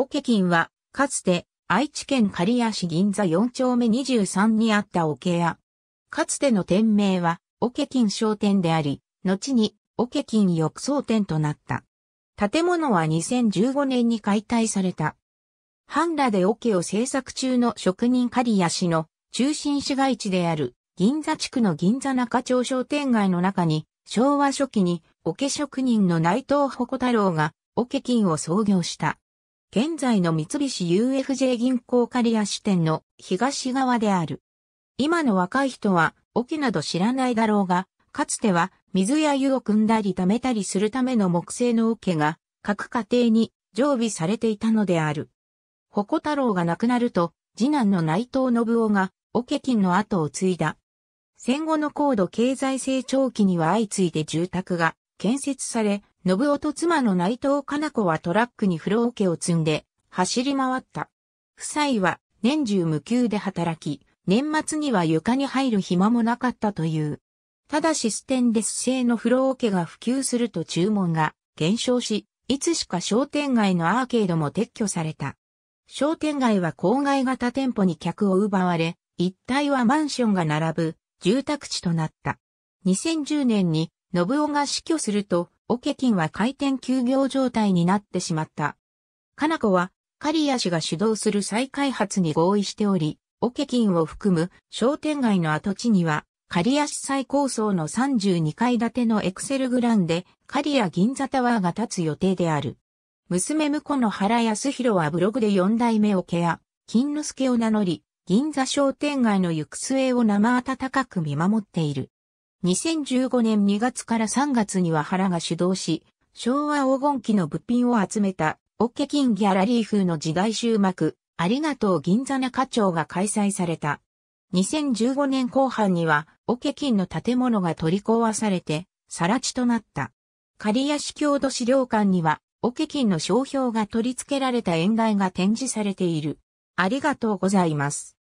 オケ金は、かつて、愛知県刈谷市銀座4丁目23にあったオケ屋。かつての店名は、オケ金商店であり、後に、オケ金浴槽店となった。建物は2015年に解体された。半裸でオケを製作中の職人刈谷市の中心市街地である銀座地区の銀座中町商店街の中に昭和初期にオケ職人の内藤穂太郎がオケ金を創業した。現在の三菱 UFJ 銀行刈谷支店の東側である。今の若い人は、桶など知らないだろうが、かつては水や湯を汲んだり溜めたりするための木製の桶が各家庭に常備されていたのである。鉾太郎が亡くなると、次男の内藤信夫が桶金の後を継いだ。戦後の高度経済成長期には相次いで住宅が建設され、信夫と妻の内藤かな子はトラックに風呂桶を積んで、走り回った。夫妻は年中無休で働き、年末には床に入る暇もなかったという。ただしステンレス製の風呂桶が普及すると注文が減少し、いつしか商店街のアーケードも撤去された。商店街は郊外型店舗に客を奪われ、一帯はマンションが並ぶ住宅地となった。2010年に信夫が死去すると、オケキンは回転休業状態になってしまった。カナコは、カリア氏が主導する再開発に合意しており、オケキンを含む商店街の跡地には、カリア市最高層の32階建てのエクセルグランで、カリア銀座タワーが建つ予定である。娘婿の原康弘はブログで4代目をケや、金之助を名乗り、銀座商店街の行く末を生温かく見守っている。2015年2月から3月には原が主導し、昭和黄金期の物品を集めた、オッケンギャラリー風の時代終幕、ありがとう銀座中町が開催された。2015年後半には、オッケンの建物が取り壊されて、さら地となった。刈谷市郷土資料館には、オッケンの商標が取り付けられた演題が展示されている。ありがとうございます。